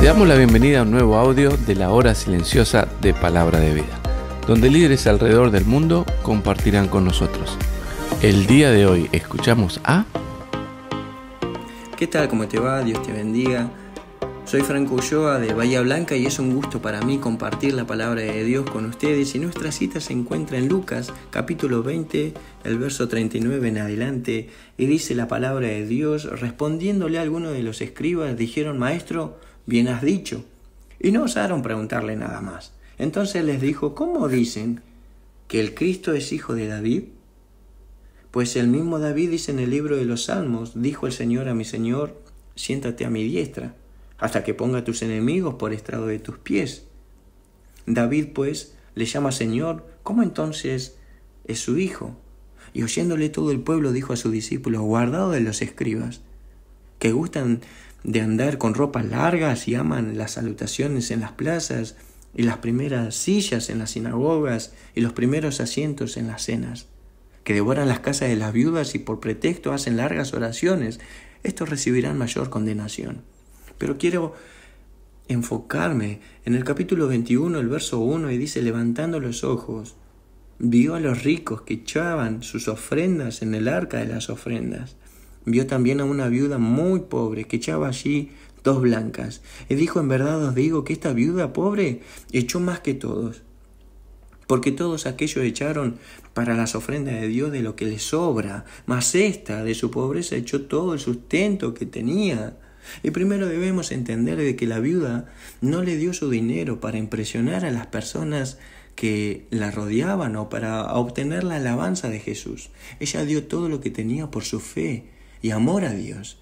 Te damos la bienvenida a un nuevo audio de la hora silenciosa de Palabra de Vida, donde líderes alrededor del mundo compartirán con nosotros. El día de hoy escuchamos a... ¿Qué tal? ¿Cómo te va? Dios te bendiga. Soy Franco Ulloa de Bahía Blanca y es un gusto para mí compartir la palabra de Dios con ustedes y nuestra cita se encuentra en Lucas capítulo 20, el verso 39 en adelante y dice la palabra de Dios, respondiéndole a alguno de los escribas, dijeron, Maestro, bien has dicho, y no osaron preguntarle nada más. Entonces les dijo, ¿cómo dicen que el Cristo es hijo de David? Pues el mismo David dice en el libro de los Salmos, dijo el Señor a mi Señor, siéntate a mi diestra hasta que ponga tus enemigos por estrado de tus pies. David, pues, le llama Señor, ¿cómo entonces es su hijo? Y oyéndole todo el pueblo dijo a su discípulo, guardado de los escribas, que gustan de andar con ropas largas y aman las salutaciones en las plazas y las primeras sillas en las sinagogas y los primeros asientos en las cenas, que devoran las casas de las viudas y por pretexto hacen largas oraciones, estos recibirán mayor condenación. Pero quiero enfocarme en el capítulo 21, el verso 1, y dice, levantando los ojos, vio a los ricos que echaban sus ofrendas en el arca de las ofrendas. Vio también a una viuda muy pobre que echaba allí dos blancas. Y dijo, en verdad os digo que esta viuda pobre echó más que todos. Porque todos aquellos echaron para las ofrendas de Dios de lo que les sobra, mas esta de su pobreza echó todo el sustento que tenía. Y primero debemos entender de que la viuda no le dio su dinero para impresionar a las personas que la rodeaban o para obtener la alabanza de Jesús. Ella dio todo lo que tenía por su fe y amor a Dios.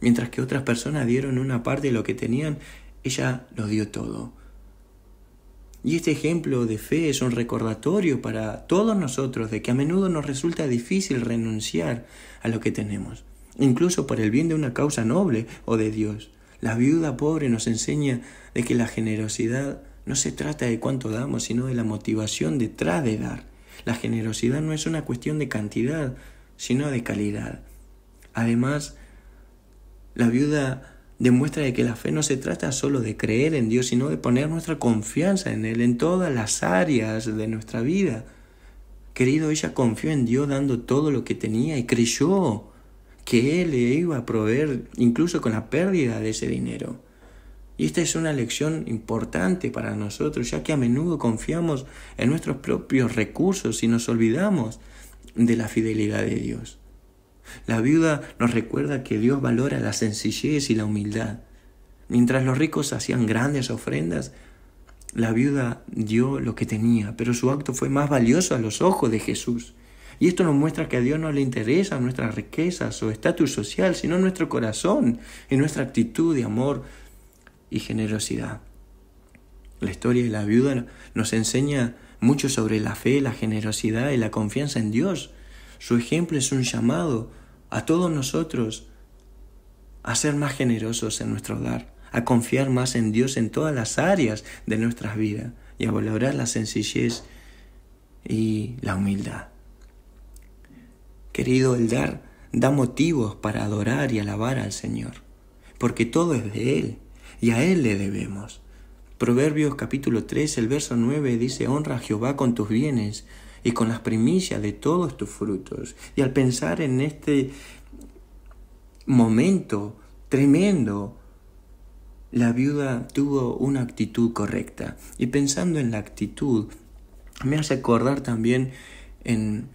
Mientras que otras personas dieron una parte de lo que tenían, ella lo dio todo. Y este ejemplo de fe es un recordatorio para todos nosotros de que a menudo nos resulta difícil renunciar a lo que tenemos incluso por el bien de una causa noble o de Dios. La viuda pobre nos enseña de que la generosidad no se trata de cuánto damos, sino de la motivación detrás de dar. La generosidad no es una cuestión de cantidad, sino de calidad. Además, la viuda demuestra de que la fe no se trata solo de creer en Dios, sino de poner nuestra confianza en Él en todas las áreas de nuestra vida. Querido, ella confió en Dios dando todo lo que tenía y creyó que Él le iba a proveer incluso con la pérdida de ese dinero. Y esta es una lección importante para nosotros, ya que a menudo confiamos en nuestros propios recursos y nos olvidamos de la fidelidad de Dios. La viuda nos recuerda que Dios valora la sencillez y la humildad. Mientras los ricos hacían grandes ofrendas, la viuda dio lo que tenía, pero su acto fue más valioso a los ojos de Jesús. Y esto nos muestra que a Dios no le interesa nuestras riquezas o estatus social, sino nuestro corazón y nuestra actitud de amor y generosidad. La historia de la viuda nos enseña mucho sobre la fe, la generosidad y la confianza en Dios. Su ejemplo es un llamado a todos nosotros a ser más generosos en nuestro hogar, a confiar más en Dios en todas las áreas de nuestras vidas y a valorar la sencillez y la humildad. Querido, el dar da motivos para adorar y alabar al Señor, porque todo es de Él y a Él le debemos. Proverbios capítulo 3, el verso 9 dice, honra a Jehová con tus bienes y con las primicias de todos tus frutos. Y al pensar en este momento tremendo, la viuda tuvo una actitud correcta. Y pensando en la actitud, me hace acordar también en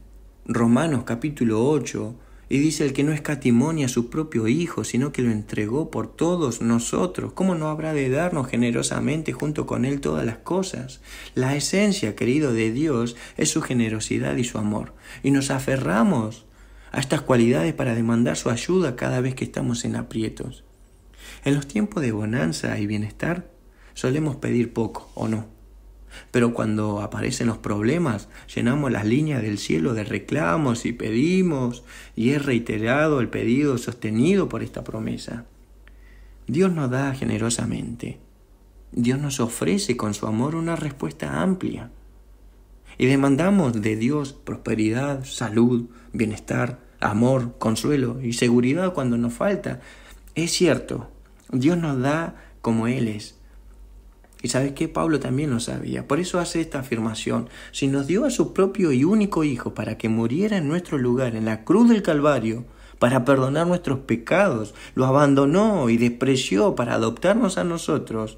Romanos capítulo 8, y dice el que no escatimonia a su propio Hijo, sino que lo entregó por todos nosotros, ¿cómo no habrá de darnos generosamente junto con Él todas las cosas? La esencia, querido, de Dios es su generosidad y su amor, y nos aferramos a estas cualidades para demandar su ayuda cada vez que estamos en aprietos. En los tiempos de bonanza y bienestar solemos pedir poco, ¿o no? Pero cuando aparecen los problemas, llenamos las líneas del cielo de reclamos y pedimos, y es reiterado el pedido sostenido por esta promesa. Dios nos da generosamente. Dios nos ofrece con su amor una respuesta amplia. Y demandamos de Dios prosperidad, salud, bienestar, amor, consuelo y seguridad cuando nos falta. Es cierto, Dios nos da como Él es, y sabes que Pablo también lo sabía. Por eso hace esta afirmación. Si nos dio a su propio y único Hijo para que muriera en nuestro lugar, en la cruz del Calvario, para perdonar nuestros pecados, lo abandonó y despreció para adoptarnos a nosotros,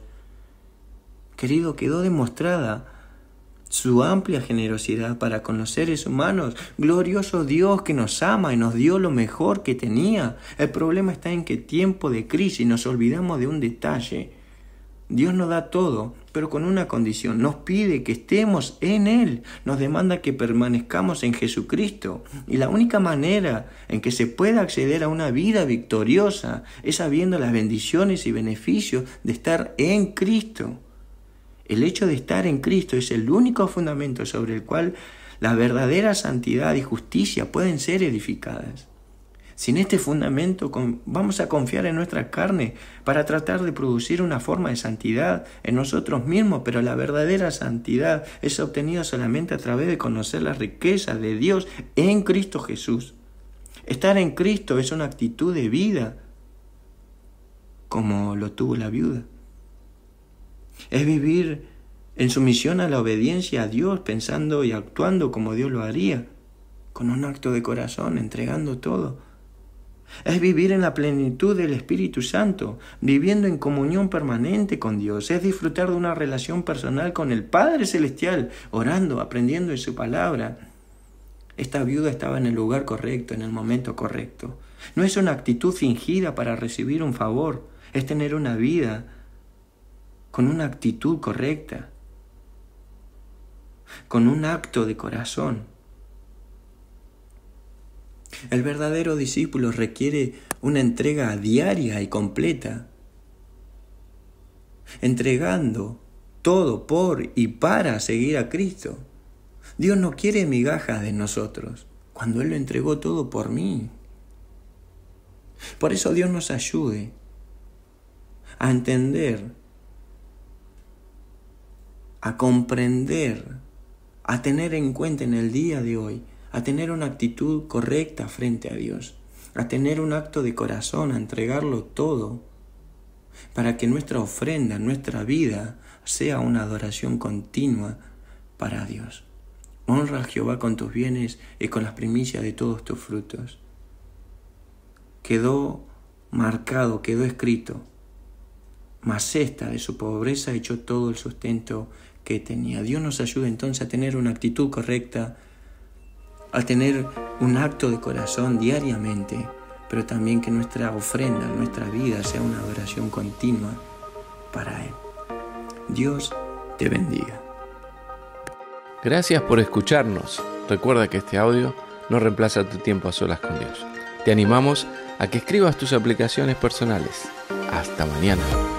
querido, quedó demostrada su amplia generosidad para con los seres humanos. Glorioso Dios que nos ama y nos dio lo mejor que tenía. El problema está en que tiempo de crisis nos olvidamos de un detalle Dios nos da todo, pero con una condición. Nos pide que estemos en Él. Nos demanda que permanezcamos en Jesucristo. Y la única manera en que se pueda acceder a una vida victoriosa es sabiendo las bendiciones y beneficios de estar en Cristo. El hecho de estar en Cristo es el único fundamento sobre el cual la verdadera santidad y justicia pueden ser edificadas. Sin este fundamento vamos a confiar en nuestra carne para tratar de producir una forma de santidad en nosotros mismos, pero la verdadera santidad es obtenida solamente a través de conocer la riqueza de Dios en Cristo Jesús. Estar en Cristo es una actitud de vida, como lo tuvo la viuda. Es vivir en sumisión a la obediencia a Dios, pensando y actuando como Dios lo haría, con un acto de corazón, entregando todo. Es vivir en la plenitud del Espíritu Santo, viviendo en comunión permanente con Dios. Es disfrutar de una relación personal con el Padre Celestial, orando, aprendiendo en su palabra. Esta viuda estaba en el lugar correcto, en el momento correcto. No es una actitud fingida para recibir un favor, es tener una vida con una actitud correcta, con un acto de corazón el verdadero discípulo requiere una entrega diaria y completa, entregando todo por y para seguir a Cristo. Dios no quiere migajas de nosotros, cuando Él lo entregó todo por mí. Por eso Dios nos ayude a entender, a comprender, a tener en cuenta en el día de hoy a tener una actitud correcta frente a Dios, a tener un acto de corazón, a entregarlo todo, para que nuestra ofrenda, nuestra vida, sea una adoración continua para Dios. Honra a Jehová con tus bienes y con las primicias de todos tus frutos. Quedó marcado, quedó escrito, mas esta de su pobreza echó todo el sustento que tenía. Dios nos ayuda entonces a tener una actitud correcta a tener un acto de corazón diariamente, pero también que nuestra ofrenda, nuestra vida sea una adoración continua para Él. Dios te bendiga. Gracias por escucharnos. Recuerda que este audio no reemplaza tu tiempo a solas con Dios. Te animamos a que escribas tus aplicaciones personales. Hasta mañana.